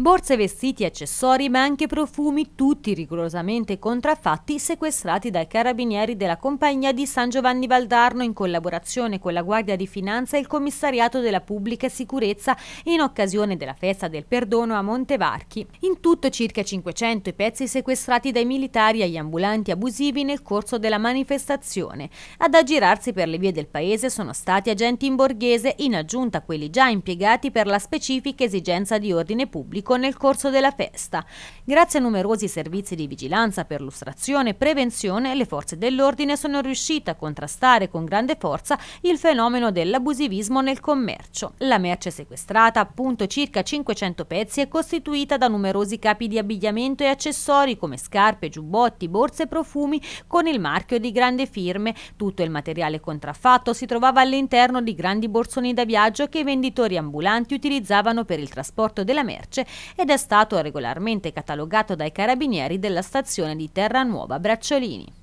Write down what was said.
Borse, vestiti, accessori, ma anche profumi, tutti rigorosamente contraffatti, sequestrati dai carabinieri della compagnia di San Giovanni Valdarno in collaborazione con la Guardia di Finanza e il Commissariato della Pubblica Sicurezza in occasione della festa del perdono a Montevarchi. In tutto circa 500 i pezzi sequestrati dai militari agli ambulanti abusivi nel corso della manifestazione. Ad aggirarsi per le vie del paese sono stati agenti in borghese in aggiunta a quelli già impiegati per la specifica esigenza di ordine pubblico pubblico nel corso della festa. Grazie a numerosi servizi di vigilanza, perlustrazione e prevenzione, le forze dell'ordine sono riuscite a contrastare con grande forza il fenomeno dell'abusivismo nel commercio. La merce sequestrata, appunto circa 500 pezzi, è costituita da numerosi capi di abbigliamento e accessori come scarpe, giubbotti, borse e profumi con il marchio di grande firme. Tutto il materiale contraffatto si trovava all'interno di grandi borsoni da viaggio che i venditori ambulanti utilizzavano per il trasporto della merce ed è stato regolarmente catalogato dai carabinieri della stazione di Terranuova Bracciolini.